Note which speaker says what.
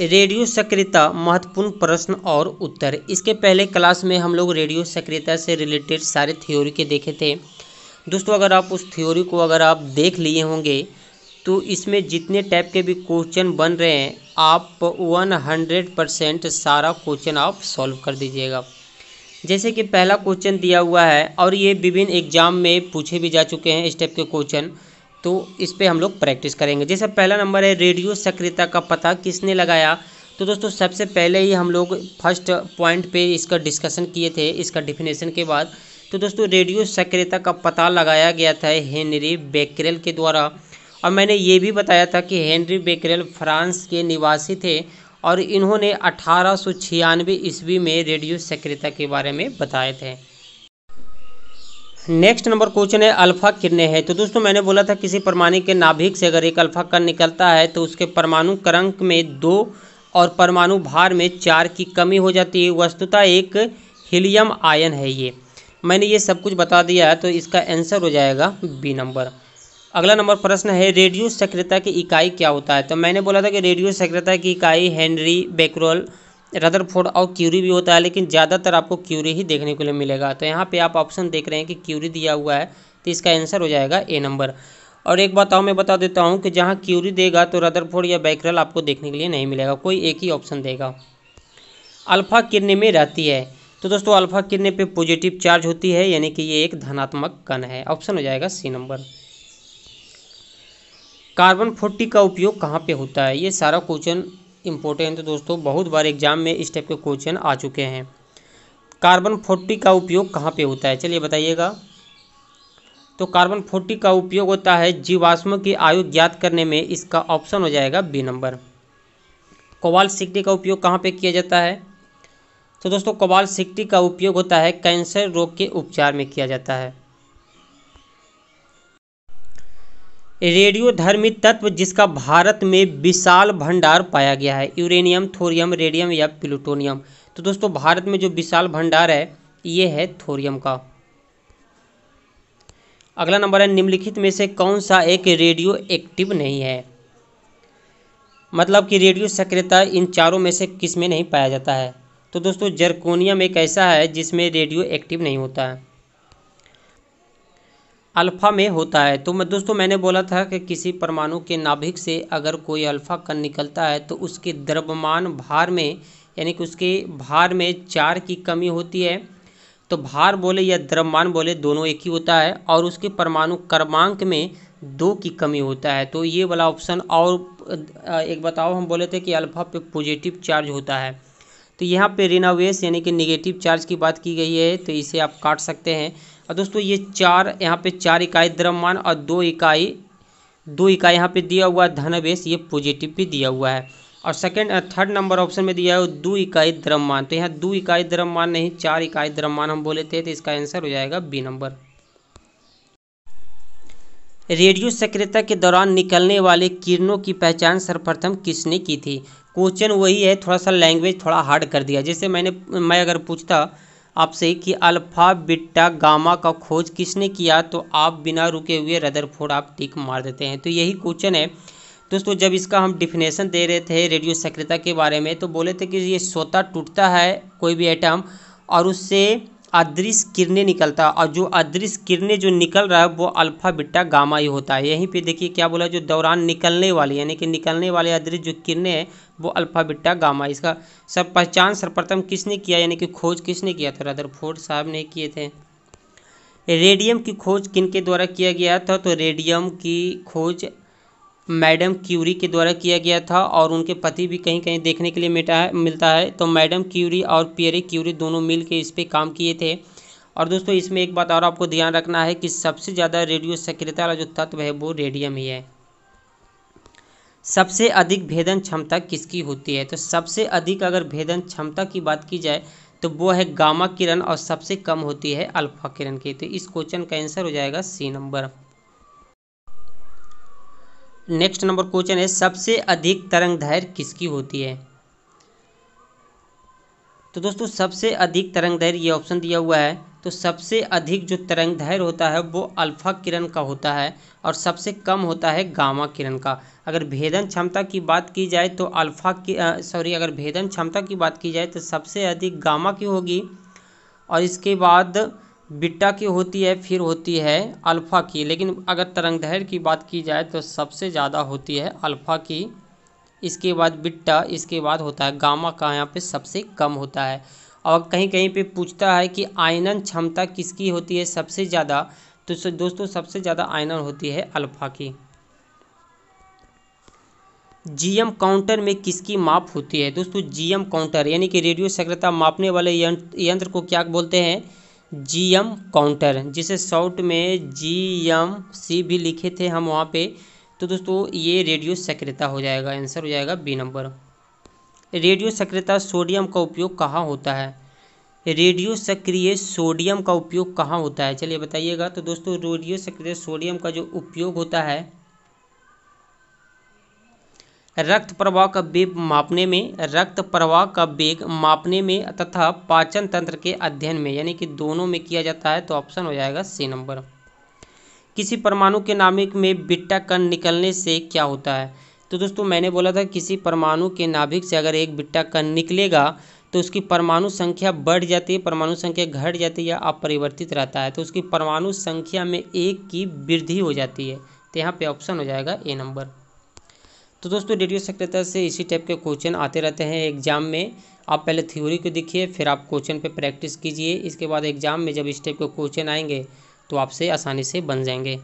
Speaker 1: radio सक्रियता महत्वपूर्ण प्रश्न और उत्तर इसके पहले क्लास में हम लोग रेडियो सक्रियता से रिलेटेड सारे थ्योरी के देखे थे दोस्तों अगर आप उस थ्योरी को अगर आप देख लिए होंगे तो इसमें जितने टाइप के भी क्वेश्चन बन रहे हैं आप 100 परसेंट सारा क्वेश्चन आप सॉल्व कर दीजिएगा जैसे कि पहला क्वेश्चन दिया हुआ है और ये विभिन्न एग्जाम में पूछे भी जा चुके हैं इस टाइप के क्वेश्चन तो इस पर हम लोग प्रैक्टिस करेंगे जैसे पहला नंबर है रेडियो सक्रियता का पता किसने लगाया तो दोस्तों सबसे पहले ही हम लोग फर्स्ट पॉइंट पे इसका डिस्कशन किए थे इसका डिफिनेशन के बाद तो दोस्तों रेडियो सक्रियता का पता लगाया गया था हेनरी बेकरल के द्वारा और मैंने ये भी बताया था कि हेनरी बेकरल फ्रांस के निवासी थे और इन्होंने अठारह ईस्वी में रेडियो सक्रियता के बारे में बताए थे नेक्स्ट नंबर क्वेश्चन है अल्फा किरने हैं तो दोस्तों मैंने बोला था किसी परमाणु के नाभिक से अगर एक अल्फा कण निकलता है तो उसके परमाणु करंक में दो और परमाणु भार में चार की कमी हो जाती है वस्तुतः एक हीलियम आयन है ये मैंने ये सब कुछ बता दिया है तो इसका आंसर हो जाएगा बी नंबर अगला नंबर प्रश्न है रेडियो सक्रियता की इकाई क्या होता है तो मैंने बोला था कि रेडियो सक्रियता की इकाई हेनरी बेकरोल रदरफोर्ड और क्यूरी भी होता है लेकिन ज़्यादातर आपको क्यूरी ही देखने के लिए मिलेगा तो यहाँ पर आप ऑप्शन देख रहे हैं कि क्यूरी दिया हुआ है तो इसका आंसर हो जाएगा ए नंबर और एक बात और मैं बता देता हूँ कि जहाँ क्यूरी देगा तो रदरफोर्ड या बैकरल आपको देखने के लिए नहीं मिलेगा कोई एक ही ऑप्शन देगा अल्फ़ा किरने में रहती है तो दोस्तों अल्फ़ा किरने पर पॉजिटिव चार्ज होती है यानी कि ये एक धनात्मक कण है ऑप्शन हो जाएगा सी नंबर कार्बन फोर्टी का उपयोग कहाँ पे होता है ये सारा क्वेश्चन इंपॉर्टेंट है दोस्तों बहुत बार एग्जाम में इस टाइप के क्वेश्चन आ चुके हैं कार्बन फोर्टी का उपयोग कहाँ पे होता है चलिए बताइएगा तो कार्बन फोर्टी का उपयोग होता है जीवाश्म की आयु ज्ञात करने में इसका ऑप्शन हो जाएगा बी नंबर कोबाल सिक्टी का उपयोग कहाँ पे किया जाता है तो दोस्तों कोबाल सिक्टी का उपयोग होता है कैंसर रोग के उपचार में किया जाता है रेडियोधर्मी तत्व जिसका भारत में विशाल भंडार पाया गया है यूरेनियम थोरियम रेडियम या प्लूटोनियम तो दोस्तों भारत में जो विशाल भंडार है ये है थोरियम का अगला नंबर है निम्नलिखित में से कौन सा एक रेडियो एक्टिव नहीं है मतलब कि रेडियो सक्रियता इन चारों में से किस में नहीं पाया जाता है तो दोस्तों जर्कोनियम एक ऐसा है जिसमें रेडियो एक्टिव नहीं होता है अल्फ़ा में होता है तो मैं दोस्तों मैंने बोला था कि किसी परमाणु के नाभिक से अगर कोई अल्फ़ा कण निकलता है तो उसके द्रव्यमान भार में यानी कि उसके भार में चार की कमी होती है तो भार बोले या द्रव्यमान बोले दोनों एक ही होता है और उसके परमाणु क्रमांक में दो की कमी होता है तो ये वाला ऑप्शन और एक बताओ हम बोले थे कि अल्फ़ा पे पॉजिटिव चार्ज होता है तो यहाँ पे रिनावेस यानी कि निगेटिव चार्ज की बात की गई है तो इसे आप काट सकते हैं और दोस्तों ये चार यहाँ पे चार इकाई द्रव्यमान और दो इकाई दो इकाई यहाँ पे दिया हुआ धनवेश ये पॉजिटिव भी दिया हुआ है और सेकंड थर्ड नंबर ऑप्शन में दिया है दो इकाई द्रव्यमान तो यहाँ दो इकाई द्रव्यमान नहीं चार इकाई द्रव्यमान हम बोले थे तो इसका आंसर हो जाएगा बी नंबर रेडियो सक्रियता के दौरान निकलने वाले किरणों की पहचान सर्वप्रथम किसने की थी क्वेश्चन वही है थोड़ा सा लैंग्वेज थोड़ा हार्ड कर दिया जैसे मैंने मैं अगर पूछता आपसे कि अल्फ़ा बिट्टा गामा का खोज किसने किया तो आप बिना रुके हुए रदरफोर्ड आप टिक मार देते हैं तो यही क्वेश्चन है दोस्तों जब इसका हम डिफिनेशन दे रहे थे रेडियो सक्रियता के बारे में तो बोले थे कि ये सोता टूटता है कोई भी आइटम और उससे अदृश्य किरणें निकलता है और जो अदृश्य किरणें जो निकल रहा है वो अल्फा बिट्टा गामा ही होता है यहीं पे देखिए क्या बोला जो दौरान निकलने वाली यानी कि निकलने वाले अदृश्य जो किरणें हैं वो अल्फा बिट्टा गामा इसका सब पहचान सर्वप्रथम किसने किया यानी कि खोज किसने किया था फोर्ड साहब ने किए थे रेडियम की खोज किन के द्वारा किया गया था तो रेडियम की खोज मैडम क्यूरी के द्वारा किया गया था और उनके पति भी कहीं कहीं देखने के लिए मिटा है मिलता है तो मैडम क्यूरी और पियरे क्यूरी दोनों मिल के इस पर काम किए थे और दोस्तों इसमें एक बात और आपको ध्यान रखना है कि सबसे ज़्यादा रेडियो सक्रियता वाला जो तत्व है वो रेडियम ही है सबसे अधिक भेदन क्षमता किसकी होती है तो सबसे अधिक अगर भेदन क्षमता की बात की जाए तो वो है गामा किरण और सबसे कम होती है अल्फा किरण की तो इस क्वेश्चन का आंसर हो जाएगा C number next number question है सबसे अधिक तरंग दैर्घ्य किसकी होती है तो दोस्तों सबसे अधिक तरंग दैर्घ्य ये ऑप्शन दिया हुआ है तो सबसे अधिक जो तरंग दैर्घ्य होता है वो अल्फा किरण का होता है और सबसे कम होता है गामा किरण का अगर भेदन क्षमता की बात की जाए तो अल्फा की सॉरी अगर भेदन क्षमता की बात की जाए तो सबसे अधिक गामा की होगी और इसके बाद बीटा की होती है फिर होती है अल्फ़ा की लेकिन अगर तरंग दहर की बात की जाए तो सबसे ज़्यादा होती है अल्फ़ा की इसके बाद बिट्टा इसके बाद होता है गामा का यहाँ पे सबसे कम होता है और कहीं कहीं पे पूछता है कि आयनन क्षमता किसकी होती है सबसे ज़्यादा तो दोस्तों सबसे ज़्यादा आयनन होती है अल्फ़ा की जीएम काउंटर में किसकी माप होती है दोस्तों जीएम काउंटर यानी कि रेडियो सक्रियता मापने वाले यंत्र को क्या बोलते हैं जी एम काउंटर जिसे शॉर्ट में जी एम सी भी लिखे थे हम वहाँ पे तो दोस्तों ये रेडियो सक्रियता हो जाएगा आंसर हो जाएगा बी नंबर रेडियो सक्रियता सोडियम का उपयोग कहाँ होता है रेडियो सक्रिय सोडियम का उपयोग कहाँ होता है चलिए बताइएगा तो दोस्तों रेडियो सक्रिय सोडियम का जो उपयोग होता है रक्त प्रवाह का वेग मापने में रक्त प्रवाह का वेग मापने में तथा पाचन तंत्र के अध्ययन में यानी कि दोनों में किया जाता है तो ऑप्शन हो जाएगा सी नंबर किसी परमाणु के नाभिक में बिट्टा कण निकलने से क्या होता है तो दोस्तों मैंने बोला था किसी परमाणु के नाभिक से अगर एक बिट्टा कण निकलेगा तो उसकी परमाणु संख्या बढ़ जाती है परमाणु संख्या घट जाती है या अपरिवर्तित रहता है तो उसकी परमाणु संख्या में एक की वृद्धि हो जाती है तो यहाँ पे ऑप्शन हो जाएगा ए नंबर तो दोस्तों डेटियो सक्रियता से इसी टाइप के क्वेश्चन आते रहते हैं एग्जाम में आप पहले थ्योरी को देखिए फिर आप क्वेश्चन पे प्रैक्टिस कीजिए इसके बाद एग्जाम में जब इस टाइप के क्वेश्चन आएंगे तो आपसे आसानी से बन जाएंगे